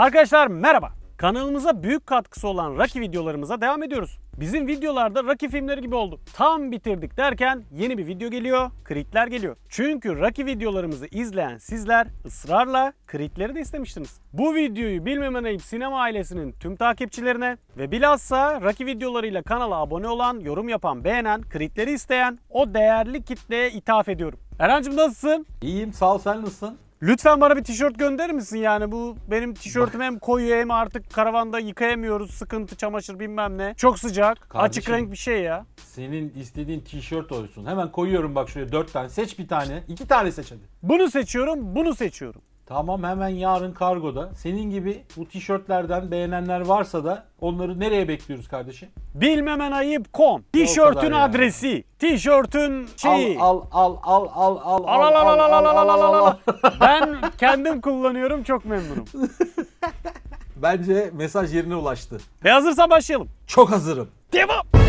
Arkadaşlar merhaba. Kanalımıza büyük katkısı olan Rocky videolarımıza devam ediyoruz. Bizim videolarda Rocky filmleri gibi oldu. Tam bitirdik derken yeni bir video geliyor, kritler geliyor. Çünkü Rocky videolarımızı izleyen sizler ısrarla kritleri de istemiştiniz. Bu videoyu Bilmem Ayıp Sinema ailesinin tüm takipçilerine ve bilhassa Rocky videolarıyla kanala abone olan, yorum yapan, beğenen, kritleri isteyen o değerli kitleye ithaf ediyorum. Erancım nasılsın? İyiyim sağ ol sen nasılsın? Lütfen bana bir tişört gönderir misin yani bu benim tişörtüm hem koyu hem artık karavanda yıkayamıyoruz sıkıntı çamaşır bilmem ne. Çok sıcak Kardeşim, açık renk bir şey ya. Senin istediğin tişört olsun hemen koyuyorum bak şuraya dört tane seç bir tane iki tane seç hadi. Bunu seçiyorum bunu seçiyorum. Tamam hemen yarın kargoda. Senin gibi bu tişörtlerden beğenenler varsa da onları nereye bekliyoruz kardeşim? Bilmemen ayıp.com. Tişörtün adresi. Tişörtün şeyi. Al al al al al al al al al al al al al al. al al Ben kendim kullanıyorum çok memnunum. Bence mesaj yerine ulaştı. Ve hazırsa başlayalım. Çok hazırım. Devam.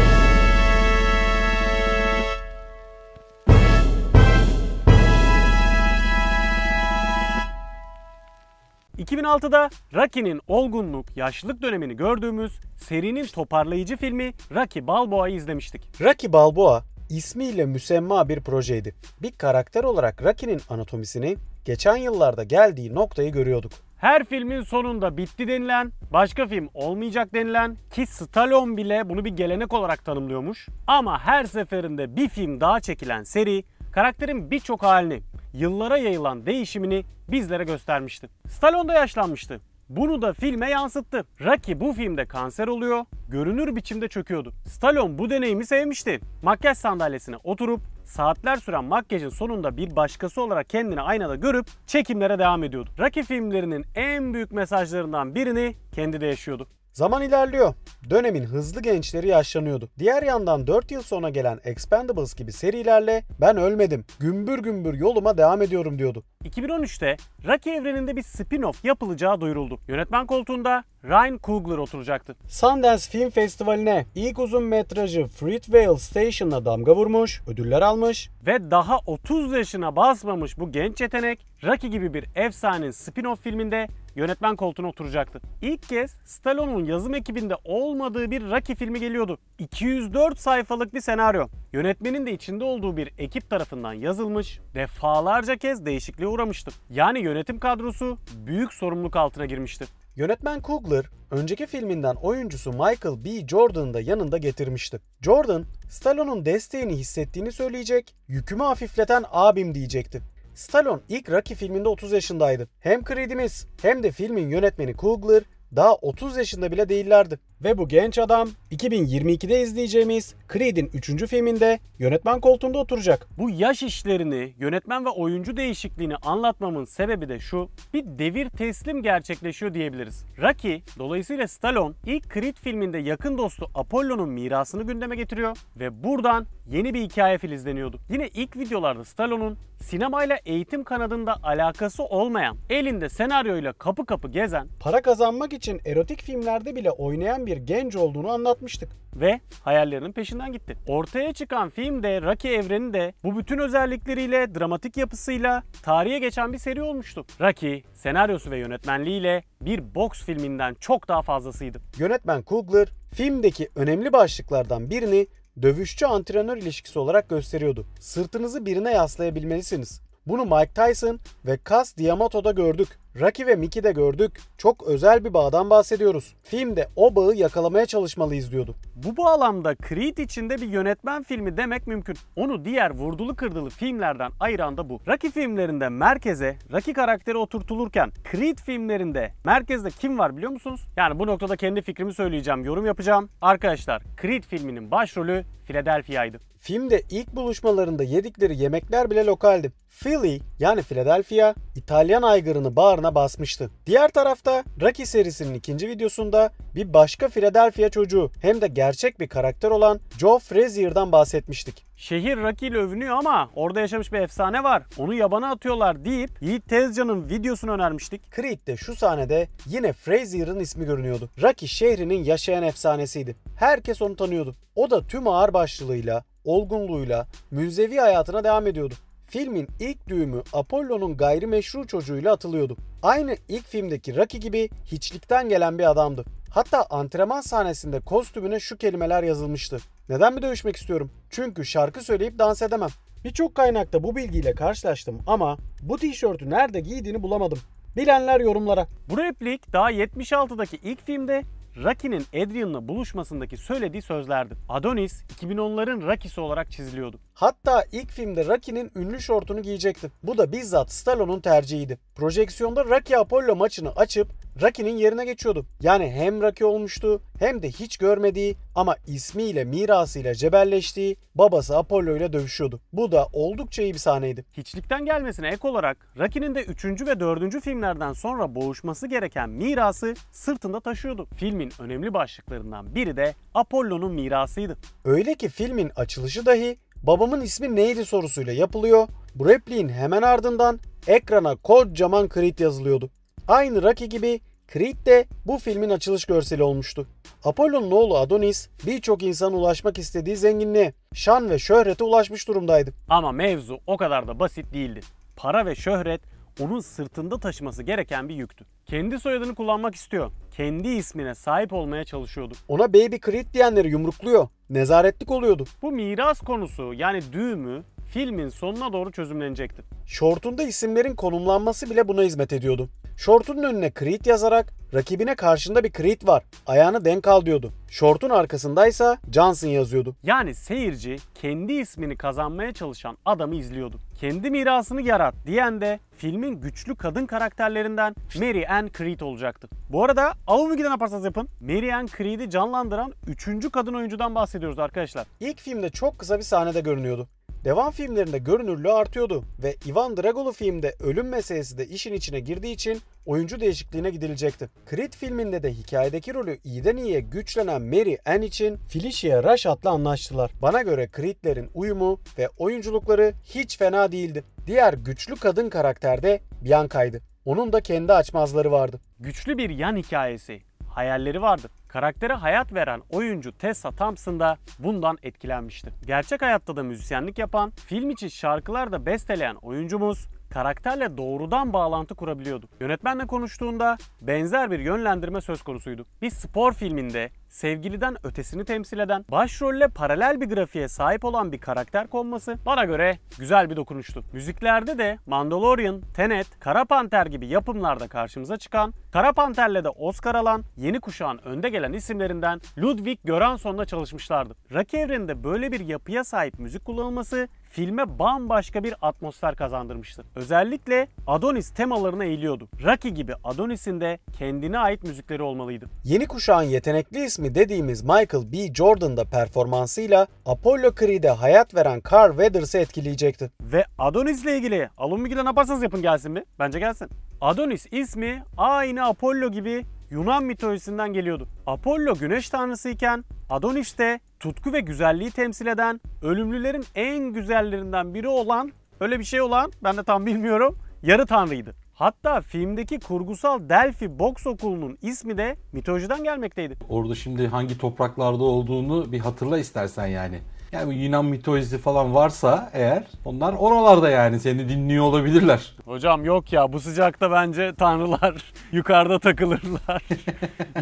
2006'da Rocky'nin olgunluk, yaşlılık dönemini gördüğümüz serinin toparlayıcı filmi Rocky Balboa'yı izlemiştik. Rocky Balboa ismiyle müsemma bir projeydi. Bir karakter olarak Rocky'nin anatomisini geçen yıllarda geldiği noktayı görüyorduk. Her filmin sonunda bitti denilen, başka film olmayacak denilen ki Stallone bile bunu bir gelenek olarak tanımlıyormuş. Ama her seferinde bir film daha çekilen seri karakterin birçok halini yıllara yayılan değişimini bizlere göstermişti. Stallone da yaşlanmıştı. Bunu da filme yansıttı. Rocky bu filmde kanser oluyor, görünür biçimde çöküyordu. Stallone bu deneyimi sevmişti. Makyaj sandalyesine oturup saatler süren makyajın sonunda bir başkası olarak kendini aynada görüp çekimlere devam ediyordu. Rocky filmlerinin en büyük mesajlarından birini kendi de yaşıyordu. Zaman ilerliyor. Dönemin hızlı gençleri yaşlanıyordu. Diğer yandan 4 yıl sonra gelen Expendables gibi serilerle ben ölmedim, gümbür gümbür yoluma devam ediyorum diyordu. 2013'te Rocky evreninde bir spin-off yapılacağı duyuruldu. Yönetmen koltuğunda Ryan Coogler oturacaktı. Sundance Film Festivali'ne ilk uzun metrajı Fruitvale Station'la damga vurmuş, ödüller almış ve daha 30 yaşına basmamış bu genç yetenek Rocky gibi bir efsanenin spin-off filminde yönetmen koltuğuna oturacaktı. İlk kez Stallone'un yazım ekibinde olmadığı bir Rocky filmi geliyordu. 204 sayfalık bir senaryo. Yönetmenin de içinde olduğu bir ekip tarafından yazılmış, defalarca kez değişikliğe uğramıştı. Yani yönetim kadrosu büyük sorumluluk altına girmişti. Yönetmen Coogler, önceki filminden oyuncusu Michael B. Jordan'ı da yanında getirmişti. Jordan, Stallone'un desteğini hissettiğini söyleyecek, yükümü hafifleten abim diyecekti. Stallone ilk Rocky filminde 30 yaşındaydı. Hem Creed'imiz hem de filmin yönetmeni Coogler daha 30 yaşında bile değillerdi. Ve bu genç adam 2022'de izleyeceğimiz Creed'in 3. filminde yönetmen koltuğunda oturacak. Bu yaş işlerini, yönetmen ve oyuncu değişikliğini anlatmamın sebebi de şu. Bir devir teslim gerçekleşiyor diyebiliriz. Rocky, dolayısıyla Stallone ilk Creed filminde yakın dostu Apollo'nun mirasını gündeme getiriyor ve buradan yeni bir hikaye filizleniyordu. Yine ilk videolarda Stallone'un sinemayla eğitim kanadında alakası olmayan, elinde senaryoyla kapı kapı gezen, para kazanmak için erotik filmlerde bile oynayan bir bir genç olduğunu anlatmıştık. Ve hayallerinin peşinden gitti. Ortaya çıkan film de Rocky evreni de bu bütün özellikleriyle, dramatik yapısıyla tarihe geçen bir seri olmuştu. Rocky, senaryosu ve yönetmenliğiyle bir boks filminden çok daha fazlasıydı. Yönetmen Coogler, filmdeki önemli başlıklardan birini dövüşçü antrenör ilişkisi olarak gösteriyordu. Sırtınızı birine yaslayabilmelisiniz. Bunu Mike Tyson ve Cas Diamato'da gördük. Rocky ve Mickey'de gördük. Çok özel bir bağdan bahsediyoruz. Filmde o bağı yakalamaya çalışmalıyız diyordu. Bu bağlamda Creed içinde bir yönetmen filmi demek mümkün. Onu diğer vurdulu kırdılı filmlerden ayıran da bu. Rocky filmlerinde merkeze Rocky karakteri oturtulurken Creed filmlerinde merkezde kim var biliyor musunuz? Yani bu noktada kendi fikrimi söyleyeceğim, yorum yapacağım. Arkadaşlar Creed filminin başrolü Philadelphia'ydı. Filmde ilk buluşmalarında yedikleri yemekler bile lokaldi. Philly yani Philadelphia İtalyan aygırını bağrına basmıştı. Diğer tarafta Rocky serisinin ikinci videosunda bir başka Philadelphia çocuğu hem de gerçek bir karakter olan Joe Frazier'dan bahsetmiştik. Şehir Rocky ile övünüyor ama orada yaşamış bir efsane var. Onu yabana atıyorlar deyip Yiğit Tezcan'ın videosunu önermiştik. Creed'de şu sahnede yine Frazier'ın ismi görünüyordu. Rocky şehrinin yaşayan efsanesiydi. Herkes onu tanıyordu. O da tüm ağır başlılığıyla, olgunluğuyla münzevi hayatına devam ediyordu. Filmin ilk düğümü Apollo'nun gayrimeşru çocuğuyla atılıyordu. Aynı ilk filmdeki Rocky gibi hiçlikten gelen bir adamdı. Hatta antrenman sahnesinde kostümüne şu kelimeler yazılmıştı. Neden mi dövüşmek istiyorum? Çünkü şarkı söyleyip dans edemem. Birçok kaynakta bu bilgiyle karşılaştım ama bu tişörtü nerede giydiğini bulamadım. Bilenler yorumlara. Bu replik daha 76'daki ilk filmde Rocky'nin Adrian'la buluşmasındaki söylediği sözlerdi. Adonis 2010'ların Rocky'si olarak çiziliyordu. Hatta ilk filmde Rocky'nin ünlü şortunu giyecekti. Bu da bizzat Stallone'un tercihiydi. Projeksiyonda Rocky Apollo maçını açıp Rocky'nin yerine geçiyordu. Yani hem Rocky olmuştu hem de hiç görmediği ama ismiyle mirasıyla cebelleştiği babası Apollo ile dövüşüyordu. Bu da oldukça iyi bir sahneydi. Hiçlikten gelmesine ek olarak Rocky'nin de 3. ve 4. filmlerden sonra boğuşması gereken mirası sırtında taşıyordu. Filmin önemli başlıklarından biri de Apollo'nun mirasıydı. Öyle ki filmin açılışı dahi babamın ismi neydi sorusuyla yapılıyor. Bu repliğin hemen ardından ekrana kocaman Creed yazılıyordu. Aynı Rocky gibi Creed de bu filmin açılış görseli olmuştu. Apollo'nun oğlu Adonis birçok insan ulaşmak istediği zenginliğe, şan ve şöhrete ulaşmış durumdaydı. Ama mevzu o kadar da basit değildi. Para ve şöhret onun sırtında taşıması gereken bir yüktü. Kendi soyadını kullanmak istiyor. Kendi ismine sahip olmaya çalışıyordu. Ona Baby Creed diyenleri yumrukluyor. Nezaretlik oluyordu. Bu miras konusu yani düğümü filmin sonuna doğru çözümlenecekti. Şortunda isimlerin konumlanması bile buna hizmet ediyordu. Short'un önüne Creed yazarak rakibine karşında bir Creed var ayağını denk al diyordu. Short'un arkasındaysa Johnson yazıyordu. Yani seyirci kendi ismini kazanmaya çalışan adamı izliyordu. Kendi mirasını yarat diyen de filmin güçlü kadın karakterlerinden Mary Ann Creed olacaktı. Bu arada avımı giden aparsaz yapın. Mary Ann Creed'i canlandıran 3. kadın oyuncudan bahsediyoruz arkadaşlar. İlk filmde çok kısa bir sahnede görünüyordu. Devam filmlerinde görünürlüğü artıyordu ve Ivan Dragolu filmde ölüm meselesi de işin içine girdiği için oyuncu değişikliğine gidilecekti. Creed filminde de hikayedeki rolü iyiden iyiye güçlenen Mary Ann için Felicia Rashad'la anlaştılar. Bana göre Creed'lerin uyumu ve oyunculukları hiç fena değildi. Diğer güçlü kadın karakterde Bianca'ydı. Onun da kendi açmazları vardı. Güçlü bir yan hikayesi, hayalleri vardı. Karaktere hayat veren oyuncu Tessa Thompson da bundan etkilenmişti. Gerçek hayatta da müzisyenlik yapan, film için şarkılar da besteleyen oyuncumuz karakterle doğrudan bağlantı kurabiliyordu. Yönetmenle konuştuğunda benzer bir yönlendirme söz konusuydu. Bir spor filminde sevgiliden ötesini temsil eden, başrolle paralel bir grafiğe sahip olan bir karakter konması bana göre güzel bir dokunuştu. Müziklerde de Mandalorian, Tenet, Kara Panter gibi yapımlarda karşımıza çıkan, Kara Panter'le de Oscar alan, yeni kuşağın önde gelen isimlerinden Ludwig Göransson'la çalışmışlardı. Rocky evreninde böyle bir yapıya sahip müzik kullanılması filme bambaşka bir atmosfer kazandırmıştır. Özellikle Adonis temalarına eğiliyordu. Rocky gibi Adonis'in de kendine ait müzikleri olmalıydı. Yeni kuşağın yetenekli ismi ismi dediğimiz Michael B. Jordan'da performansıyla Apollo Creed'e hayat veren Carl Weathers'ı etkileyecekti. Ve Adonis'le ilgili alın bilgiler yaparsanız yapın gelsin mi? Bence gelsin. Adonis ismi aynı Apollo gibi Yunan mitolojisinden geliyordu. Apollo güneş tanrısı iken Adonis de tutku ve güzelliği temsil eden ölümlülerin en güzellerinden biri olan öyle bir şey olan ben de tam bilmiyorum yarı tanrıydı. Hatta filmdeki kurgusal Delphi Boks Okulu'nun ismi de mitolojiden gelmekteydi. Orada şimdi hangi topraklarda olduğunu bir hatırla istersen yani. Yani Yunan mitolojisi falan varsa eğer onlar oralarda yani seni dinliyor olabilirler. Hocam yok ya bu sıcakta bence tanrılar yukarıda takılırlar.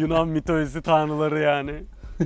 Yunan mitolojisi tanrıları yani.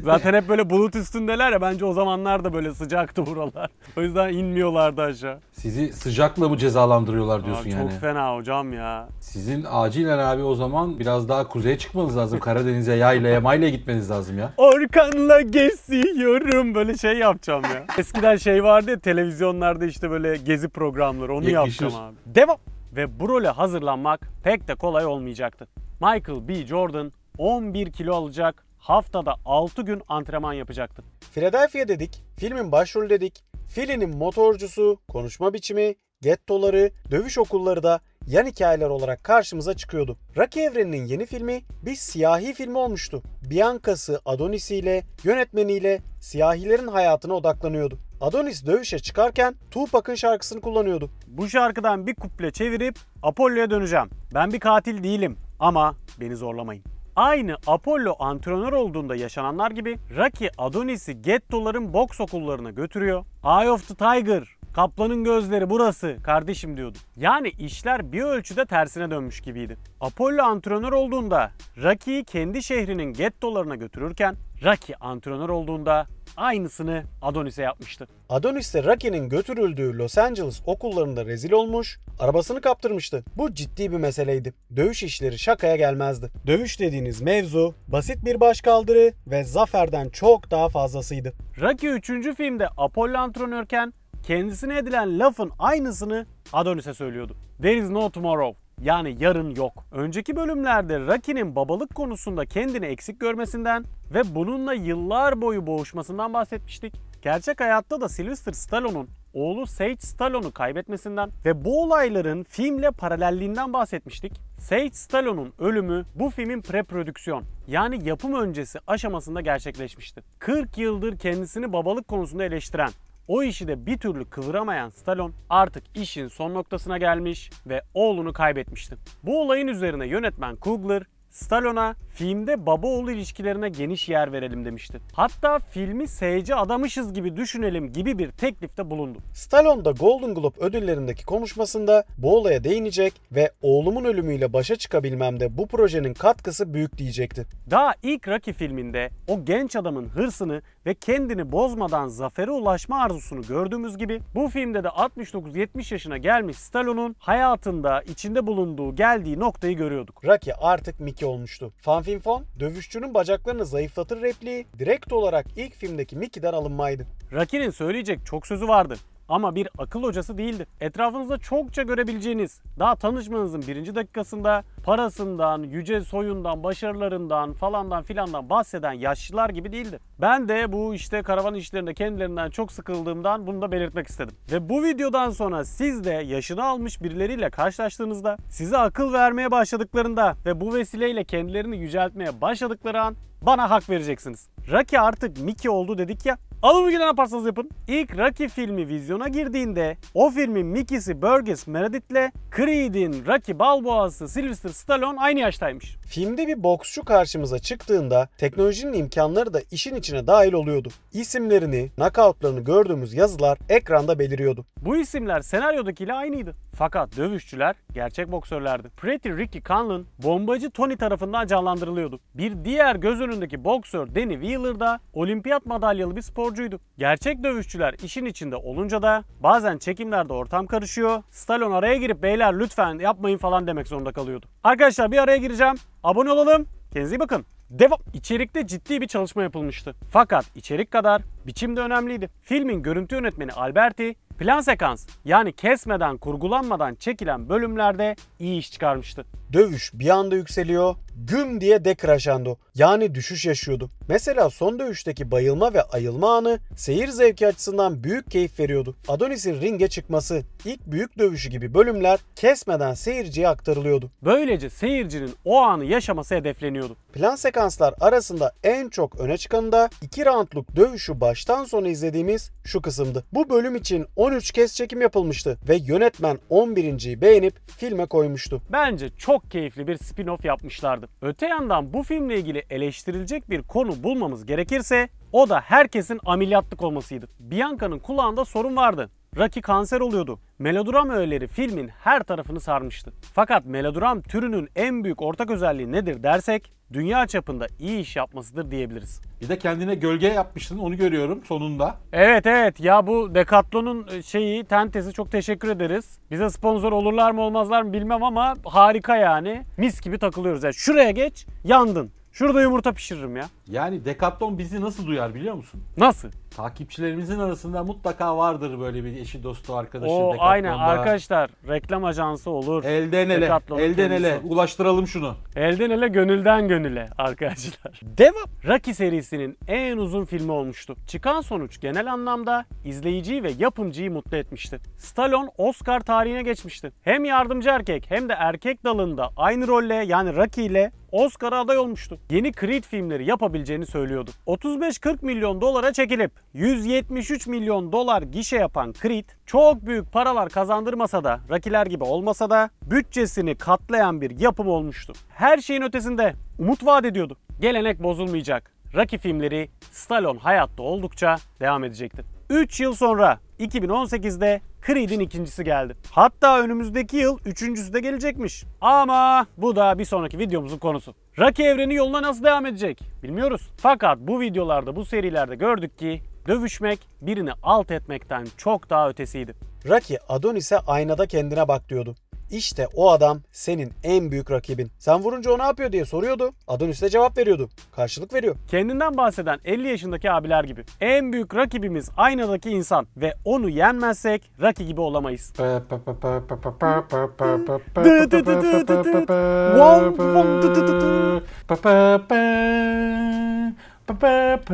Zaten hep böyle bulut üstündeler ya bence o zamanlar da böyle sıcaktı buralar. O yüzden inmiyorlardı aşağı. Sizi sıcakla bu cezalandırıyorlar diyorsun Abi çok yani. Çok fena hocam ya. Sizin acilen abi o zaman biraz daha kuzeye çıkmanız lazım. Karadeniz'e yaylaya maylaya gitmeniz lazım ya. Orkan'la geziyorum böyle şey yapacağım ya. Eskiden şey vardı ya televizyonlarda işte böyle gezi programları onu Yekişir. yapacağım abi. Devam. Ve bu role hazırlanmak pek de kolay olmayacaktı. Michael B. Jordan 11 kilo alacak haftada 6 gün antrenman yapacaktın. Philadelphia dedik, filmin başrolü dedik, Philly'nin motorcusu, konuşma biçimi, gettoları, dövüş okulları da yan hikayeler olarak karşımıza çıkıyordu. Rocky evreninin yeni filmi bir siyahi filmi olmuştu. Bianca'sı Adonis'iyle, yönetmeniyle siyahilerin hayatına odaklanıyordu. Adonis dövüşe çıkarken Tupac'ın şarkısını kullanıyordu. Bu şarkıdan bir kuple çevirip Apollo'ya döneceğim. Ben bir katil değilim ama beni zorlamayın. Aynı Apollo antrenör olduğunda yaşananlar gibi Rocky Adonis'i gettoların boks okullarına götürüyor. Eye of the Tiger Kaplanın gözleri burası kardeşim diyordu. Yani işler bir ölçüde tersine dönmüş gibiydi. Apollo antrenör olduğunda Rocky'i kendi şehrinin gettolarına götürürken Rocky antrenör olduğunda aynısını Adonis'e yapmıştı. Adonis de Rocky'nin götürüldüğü Los Angeles okullarında rezil olmuş, arabasını kaptırmıştı. Bu ciddi bir meseleydi. Dövüş işleri şakaya gelmezdi. Dövüş dediğiniz mevzu basit bir başkaldırı ve zaferden çok daha fazlasıydı. Rocky 3. filmde Apollo antrenörken kendisine edilen lafın aynısını Adonis'e söylüyordu. There is no tomorrow yani yarın yok. Önceki bölümlerde Rocky'nin babalık konusunda kendini eksik görmesinden ve bununla yıllar boyu boğuşmasından bahsetmiştik. Gerçek hayatta da Sylvester Stallone'un oğlu Sage Stallone'u kaybetmesinden ve bu olayların filmle paralelliğinden bahsetmiştik. Sage Stallone'un ölümü bu filmin pre preprodüksiyon yani yapım öncesi aşamasında gerçekleşmişti. 40 yıldır kendisini babalık konusunda eleştiren o işi de bir türlü kıvıramayan Stallone artık işin son noktasına gelmiş ve oğlunu kaybetmişti. Bu olayın üzerine yönetmen Coogler Stallone'a filmde baba oğlu ilişkilerine geniş yer verelim demişti. Hatta filmi seyirci adamışız gibi düşünelim gibi bir teklifte bulundu. Stallone da Golden Globe ödüllerindeki konuşmasında bu olaya değinecek ve oğlumun ölümüyle başa çıkabilmemde bu projenin katkısı büyük diyecekti. Daha ilk Rocky filminde o genç adamın hırsını ve kendini bozmadan zafere ulaşma arzusunu gördüğümüz gibi bu filmde de 69-70 yaşına gelmiş Stallone'un hayatında içinde bulunduğu geldiği noktayı görüyorduk. Rocky artık Mickey etki olmuştu. Fanfinfon, dövüşçünün bacaklarını zayıflatır repliği direkt olarak ilk filmdeki Mickey'den alınmaydı. Rocky'nin söyleyecek çok sözü vardı ama bir akıl hocası değildi. Etrafınızda çokça görebileceğiniz, daha tanışmanızın birinci dakikasında parasından, yüce soyundan, başarılarından falandan filandan bahseden yaşlılar gibi değildi. Ben de bu işte karavan işlerinde kendilerinden çok sıkıldığımdan bunu da belirtmek istedim. Ve bu videodan sonra siz de yaşını almış birileriyle karşılaştığınızda, size akıl vermeye başladıklarında ve bu vesileyle kendilerini yüceltmeye başladıkları an bana hak vereceksiniz. Rocky artık Mickey oldu dedik ya. Alın bugün ne yaparsanız yapın. İlk Rocky filmi vizyona girdiğinde o filmin Mickey'si Burgess Meredith'le Creed'in Rocky Balboa'sı Sylvester Stallone aynı yaştaymış. Filmde bir boksçu karşımıza çıktığında teknolojinin imkanları da işin içine dahil oluyordu. İsimlerini, knockoutlarını gördüğümüz yazılar ekranda beliriyordu. Bu isimler senaryodakiyle aynıydı. Fakat dövüşçüler gerçek boksörlerdi. Pretty Ricky Conlon bombacı Tony tarafından canlandırılıyordu. Bir diğer göz önündeki boksör Danny Wheeler da olimpiyat madalyalı bir spor sporcuydu. Gerçek dövüşçüler işin içinde olunca da bazen çekimlerde ortam karışıyor. Stallone araya girip beyler lütfen yapmayın falan demek zorunda kalıyordu. Arkadaşlar bir araya gireceğim. Abone olalım. Kendinize iyi bakın. Devam. İçerikte ciddi bir çalışma yapılmıştı. Fakat içerik kadar biçim de önemliydi. Filmin görüntü yönetmeni Alberti Plan sekans yani kesmeden kurgulanmadan çekilen bölümlerde iyi iş çıkarmıştı. Dövüş bir anda yükseliyor, güm diye dekraşando yani düşüş yaşıyordu. Mesela son dövüşteki bayılma ve ayılma anı seyir zevki açısından büyük keyif veriyordu. Adonis'in ringe çıkması, ilk büyük dövüşü gibi bölümler kesmeden seyirciye aktarılıyordu. Böylece seyircinin o anı yaşaması hedefleniyordu. Plan sekanslar arasında en çok öne çıkanı da 2 roundluk dövüşü baştan sona izlediğimiz şu kısımdı. Bu bölüm için 13 kez çekim yapılmıştı ve yönetmen 11.yi beğenip filme koymuştu. Bence çok keyifli bir spin-off yapmışlardı. Öte yandan bu filmle ilgili eleştirilecek bir konu bulmamız gerekirse o da herkesin ameliyatlık olmasıydı. Bianca'nın kulağında sorun vardı. Rocky kanser oluyordu. Melodram öğeleri filmin her tarafını sarmıştı. Fakat melodram türünün en büyük ortak özelliği nedir dersek dünya çapında iyi iş yapmasıdır diyebiliriz. Bir de kendine gölge yapmışsın onu görüyorum sonunda. Evet evet ya bu Decathlon'un e, şeyi tentesi çok teşekkür ederiz. Bize sponsor olurlar mı olmazlar mı bilmem ama harika yani. Mis gibi takılıyoruz. Yani şuraya geç yandın. Şurada yumurta pişiririm ya. Yani Decathlon bizi nasıl duyar biliyor musun? Nasıl? Takipçilerimizin arasında mutlaka vardır böyle bir eşi dostu arkadaşı O Decathlon'da. aynen arkadaşlar reklam ajansı olur. Elden ele, Decathlon'un elden ele olur. ulaştıralım şunu. Elden ele gönülden gönüle arkadaşlar. Devam. Rocky serisinin en uzun filmi olmuştu. Çıkan sonuç genel anlamda izleyiciyi ve yapımcıyı mutlu etmişti. Stallone Oscar tarihine geçmişti. Hem yardımcı erkek hem de erkek dalında aynı rolle yani Rocky ile Oscar'a aday olmuştu. Yeni Creed filmleri yapabileceğini söylüyordu. 35-40 milyon dolara çekilip 173 milyon dolar gişe yapan Creed çok büyük paralar kazandırmasa da rakiler gibi olmasa da bütçesini katlayan bir yapım olmuştu. Her şeyin ötesinde umut vaat ediyordu. Gelenek bozulmayacak. Rocky filmleri Stallone hayatta oldukça devam edecekti. 3 yıl sonra 2018'de Creed'in ikincisi geldi. Hatta önümüzdeki yıl üçüncüsü de gelecekmiş. Ama bu da bir sonraki videomuzun konusu. Rocky evreni yoluna nasıl devam edecek bilmiyoruz. Fakat bu videolarda bu serilerde gördük ki dövüşmek birini alt etmekten çok daha ötesiydi. Rocky Adonis'e aynada kendine bak diyordu. İşte o adam senin en büyük rakibin. Sen vurunca o ne yapıyor diye soruyordu. Adonis'e cevap veriyordu. Karşılık veriyor. Kendinden bahseden 50 yaşındaki abiler gibi. En büyük rakibimiz aynadaki insan ve onu yenmezsek Rocky gibi olamayız.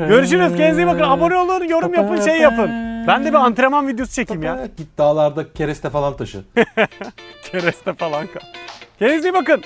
Görüşürüz. Kendinize iyi bakın. Abone olun, yorum yapın, şey yapın. Ben de bir antrenman videosu çekeyim ya. Git dağlarda kereste falan taşı. kereste falan kal. Kendinize bakın.